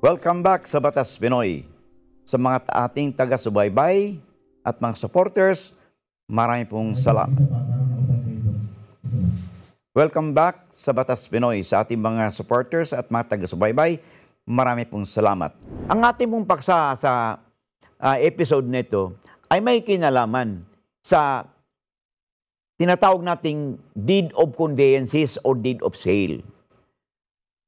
Welcome back sa Batas Pinoy. Sa mga ating taga-subaybay at mga supporters, marami pong salamat. Welcome back sa Batas Pinoy. Sa ating mga supporters at mga taga-subaybay, marami pong salamat. Ang ating pong paksa sa uh, episode nito ay may kinalaman sa tinatawag nating deed of conveyances or deed of sale.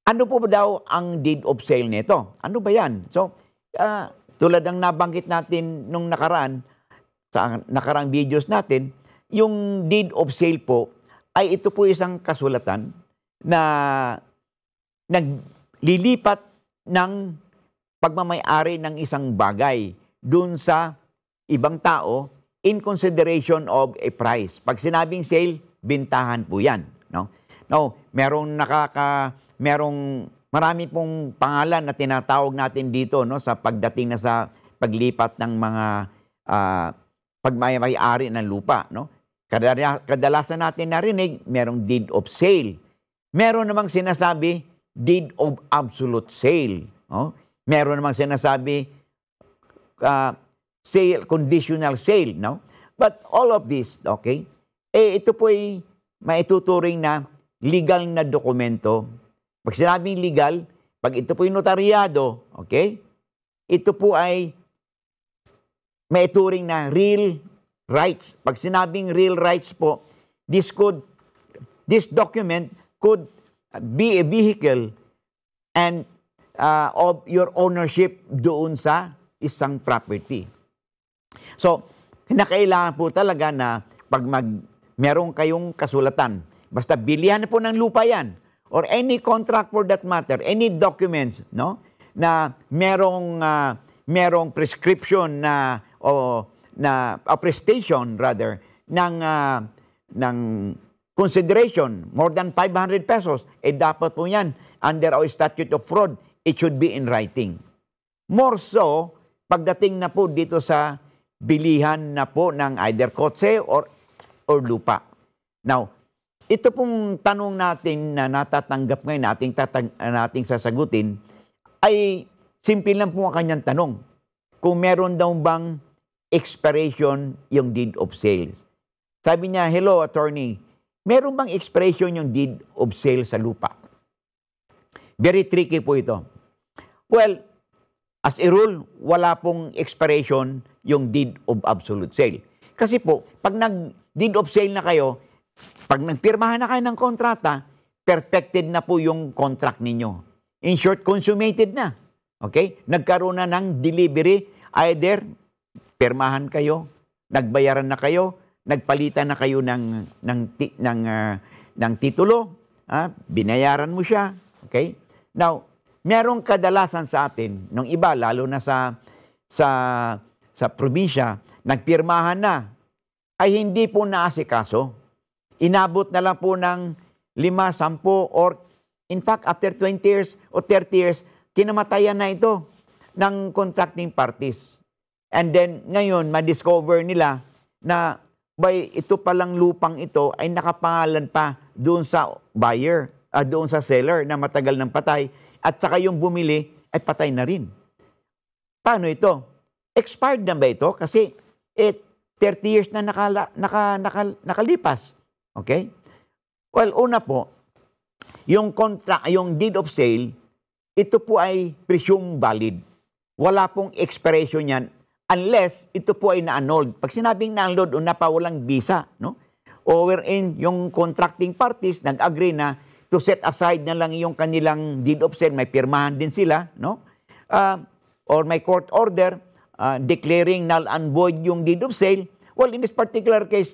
Ano po daw ang deed of sale nito? Ano ba yan? So, uh, tulad ng nabanggit natin nung nakaraan, sa nakarang videos natin, yung deed of sale po ay ito po isang kasulatan na naglilipat ng pagmamayari ng isang bagay dun sa ibang tao in consideration of a price. Pag sinabing sale, bintahan po yan. No? Now, merong nakaka merong marami pong pangalan na tinatawag natin dito no sa pagdating na sa paglipat ng mga uh, ah, pagmamay-ari ng lupa no. Kadalasan natin narinig merong deed of sale. Meron namang sinasabi deed of absolute sale. No? Meron namang sinasabi uh, sale, conditional sale. No? But all of this, okay, eh, ito po ay maituturing na legal na dokumento pag sinabing legal, pag ito po yung notaryado, okay? Ito po ay may turing na real rights. Pag sinabing real rights po, this could this document could be a vehicle and uh, of your ownership doon sa isang property. So, kinakailangan po talaga na pag mag meron kayong kasulatan, basta bilihan na po ng lupa yan or any contract for that matter, any documents, no? Na merong uh, merong prescription na o na a prestation rather ng uh, ng consideration more than 500 pesos eh dapat po 'yan under our statute of fraud it should be in writing. More so pagdating na po dito sa bilihan na po ng either kotse or or lupa. Now, ito pong tanong natin na natatanggap ngayon, nating, tatag- nating sasagutin, ay simple lang po ang kanyang tanong. Kung meron daw bang expiration yung deed of sales. Sabi niya, hello attorney, meron bang expiration yung deed of sale sa lupa? Very tricky po ito. Well, as a rule, wala pong expiration yung deed of absolute sale. Kasi po, pag nag-deed of sale na kayo, pag nagpirmahan na kayo ng kontrata, perfected na po yung contract ninyo. In short, consummated na. Okay? Nagkaroon na ng delivery. Either, pirmahan kayo, nagbayaran na kayo, nagpalitan na kayo ng, ng, ng, uh, ng titulo, ah, binayaran mo siya. Okay? Now, merong kadalasan sa atin, nung iba, lalo na sa, sa, sa probinsya, nagpirmahan na, ay hindi po naasikaso inabot na lang po ng 5, 10, or in fact, after 20 years or 30 years, kinamatayan na ito ng contracting parties. And then, ngayon, ma-discover nila na by ito palang lupang ito ay nakapangalan pa doon sa buyer, uh, doon sa seller na matagal ng patay, at saka yung bumili ay patay na rin. Paano ito? Expired na ba ito? Kasi eh, it, 30 years na nakala, naka, naka, nakalipas. Okay? Well, una po, yung contract, yung deed of sale, ito po ay presumed valid. Wala pong expiration yan unless ito po ay na-annulled. Pag sinabing na-annulled o napawalang visa, no? O wherein yung contracting parties nag-agree na to set aside na lang yung kanilang deed of sale, may pirmahan din sila, no? Uh, or may court order uh, declaring null and void yung deed of sale. Well, in this particular case,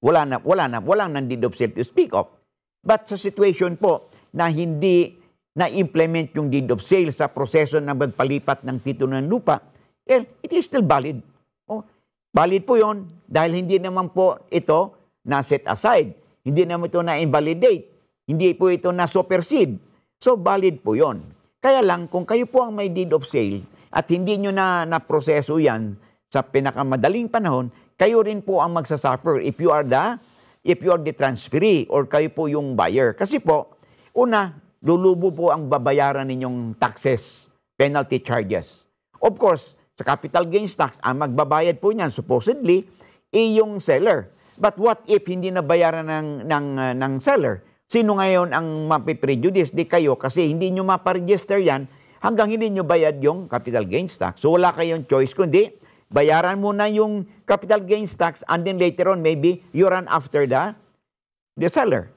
wala na, wala na, walang nandid of sale to speak of. But sa situation po na hindi na-implement yung deed of sale sa proseso ng magpalipat ng titulo ng lupa, eh, it is still valid. Oh, valid po yon dahil hindi naman po ito na-set aside. Hindi naman ito na-invalidate. Hindi po ito na-supersede. So, valid po yon Kaya lang, kung kayo po ang may deed of sale at hindi nyo na naproseso yan sa pinakamadaling panahon, kayo rin po ang magsasuffer if you are the if you are the transferee or kayo po yung buyer. Kasi po, una, lulubo po ang babayaran ninyong taxes, penalty charges. Of course, sa capital gains tax, ang magbabayad po niyan, supposedly, ay eh, yung seller. But what if hindi nabayaran ng, ng, uh, ng seller? Sino ngayon ang mapiprejudice? Di kayo kasi hindi nyo maparegister yan hanggang hindi nyo bayad yung capital gains tax. So wala kayong choice kundi bayaran mo na yung capital gains tax and then later on maybe you run after the, the seller.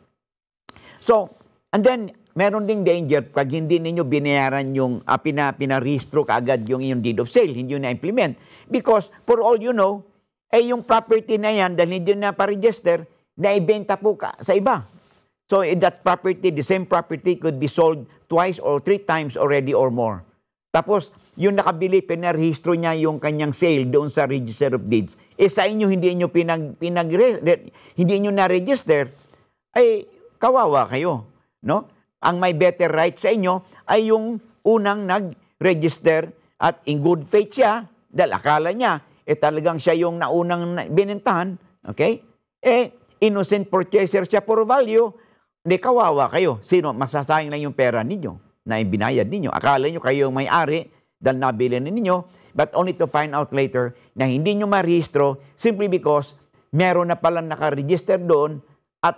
So, and then meron ding danger pag hindi ninyo binayaran yung uh, pina, pinaristro kaagad yung inyong deed of sale, hindi na implement. Because for all you know, eh yung property na yan dahil hindi na pa-register, naibenta po ka sa iba. So eh, that property, the same property could be sold twice or three times already or more. Tapos, yung nakabili, pinarehistro niya yung kanyang sale doon sa Register of Deeds, eh sa inyo hindi niyo pinag, pinag hindi niyo na-register, ay kawawa kayo, no? Ang may better right sa inyo ay yung unang nag-register at in good faith siya dahil akala niya eh talagang siya yung naunang binentahan, okay? Eh innocent purchaser siya for value. Hindi kawawa kayo. Sino masasayang na yung pera ninyo na binayad ninyo. Akala niyo kayo yung may-ari, dahil nabili na ninyo, but only to find out later na hindi nyo marehistro simply because meron na palang nakaregister doon at,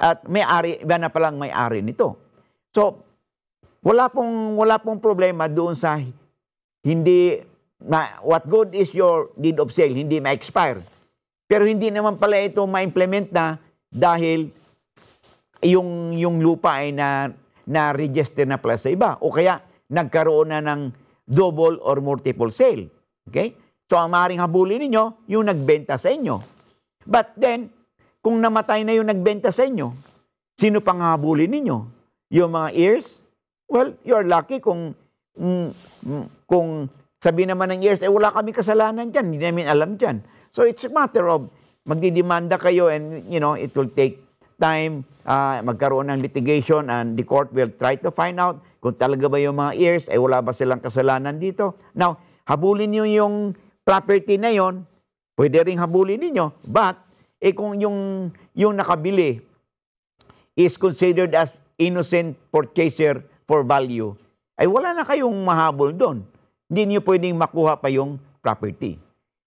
at may ari, iba na palang may ari nito. So, wala pong, wala pong problema doon sa hindi, na, what good is your deed of sale, hindi ma-expire. Pero hindi naman pala ito ma-implement na dahil yung, yung lupa ay na, na-register na pala sa iba. O kaya, nagkaroon na ng double or multiple sale. Okay? So, ang maaaring habulin ninyo, yung nagbenta sa inyo. But then, kung namatay na yung nagbenta sa inyo, sino pang habulin ninyo? Yung mga heirs? Well, you're lucky kung mm, mm kung sabi naman ng heirs, eh wala kami kasalanan dyan, hindi namin alam dyan. So, it's a matter of magdidemanda kayo and, you know, it will take time uh, magkaroon ng litigation and the court will try to find out kung talaga ba yung mga heirs ay eh, wala ba silang kasalanan dito. Now, habulin niyo yung property na yon, pwede ring habulin niyo, but eh kung yung yung nakabili is considered as innocent purchaser for value, ay wala na kayong mahabol doon. Hindi niyo pwedeng makuha pa yung property.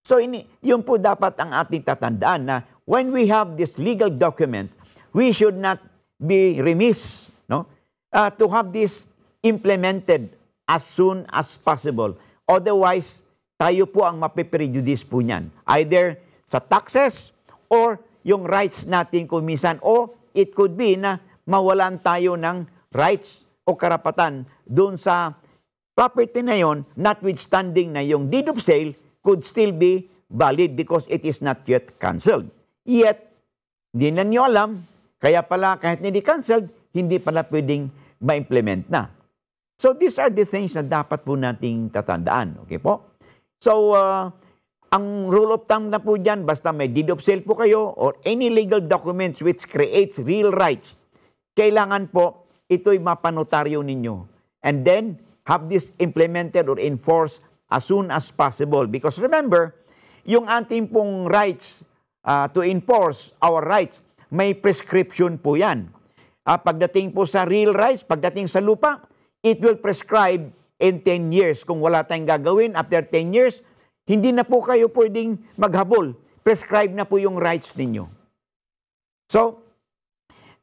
So, ini, yun po dapat ang ating tatandaan na when we have this legal document we should not be remiss no? uh, to have this implemented as soon as possible. Otherwise, tayo po ang mapiprejudice po niyan. Either sa taxes or yung rights natin kumisan o it could be na mawalan tayo ng rights o karapatan doon sa property na yon notwithstanding na yung deed of sale could still be valid because it is not yet cancelled. Yet, hindi na niyo alam kaya pala kahit hindi canceled, hindi pala pwedeng ma-implement na. So these are the things na dapat po nating tatandaan. Okay po? So uh, ang rule of thumb na po dyan, basta may deed of sale po kayo or any legal documents which creates real rights, kailangan po ito'y mapanotaryo ninyo. And then, have this implemented or enforced as soon as possible. Because remember, yung ating pong rights uh, to enforce our rights, may prescription po yan. Uh, pagdating po sa real rights, pagdating sa lupa, it will prescribe in 10 years. Kung wala tayong gagawin, after 10 years, hindi na po kayo pwedeng maghabol. Prescribe na po yung rights ninyo. So,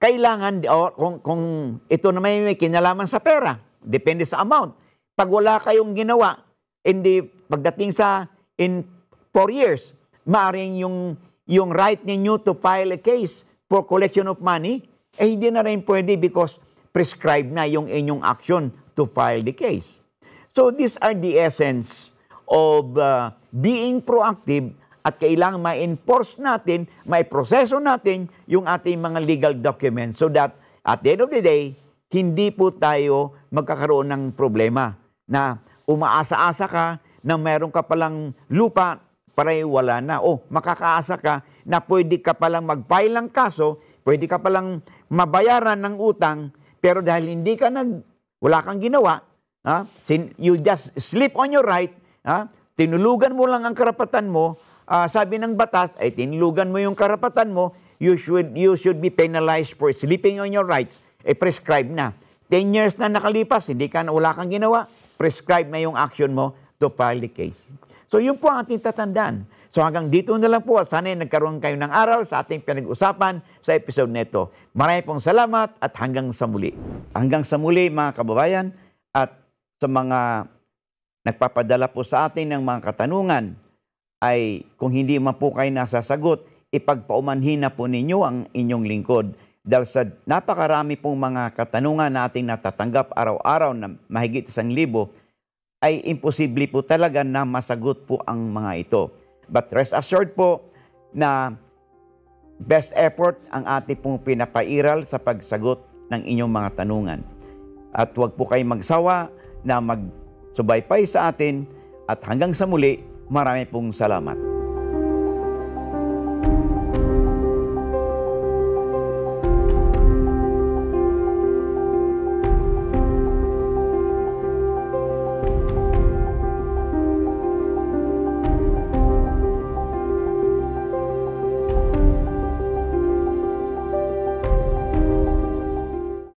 kailangan, o oh, kung, kung ito na may, may kinalaman sa pera, depende sa amount. Pag wala kayong ginawa, hindi pagdating sa in 4 years, maaaring yung, yung right ninyo to file a case for collection of money, eh hindi na rin pwede because prescribed na yung inyong action to file the case. So these are the essence of uh, being proactive at kailangan ma-enforce natin, ma-proseso natin yung ating mga legal documents so that at the end of the day, hindi po tayo magkakaroon ng problema na umaasa-asa ka na meron ka palang lupa, para wala na. O, makakaasa ka na pwede ka palang mag-file ng kaso, pwede ka palang mabayaran ng utang, pero dahil hindi ka nag, wala kang ginawa, ha? you just sleep on your right, ha? tinulugan mo lang ang karapatan mo, uh, sabi ng batas, ay tinulugan mo yung karapatan mo, you should, you should be penalized for sleeping on your rights, eh prescribed na. 10 years na nakalipas, hindi ka na, wala kang ginawa, prescribe na yung action mo to file the case. So yun po ang ating tatandaan. So hanggang dito na lang po at sana'y nagkaroon kayo ng aral sa ating pinag-usapan sa episode nito. Maraming pong salamat at hanggang sa muli. Hanggang sa muli mga kababayan at sa mga nagpapadala po sa atin ng mga katanungan ay kung hindi man po kayo nasasagot, ipagpaumanhin na po ninyo ang inyong lingkod. Dahil sa napakarami pong mga katanungan na ating natatanggap araw-araw na mahigit isang libo, ay imposible po talaga na masagot po ang mga ito. But rest assured po na best effort ang ating pong pinapairal sa pagsagot ng inyong mga tanungan. At huwag po kayong magsawa na magsubaypay sa atin at hanggang sa muli, marami pong salamat.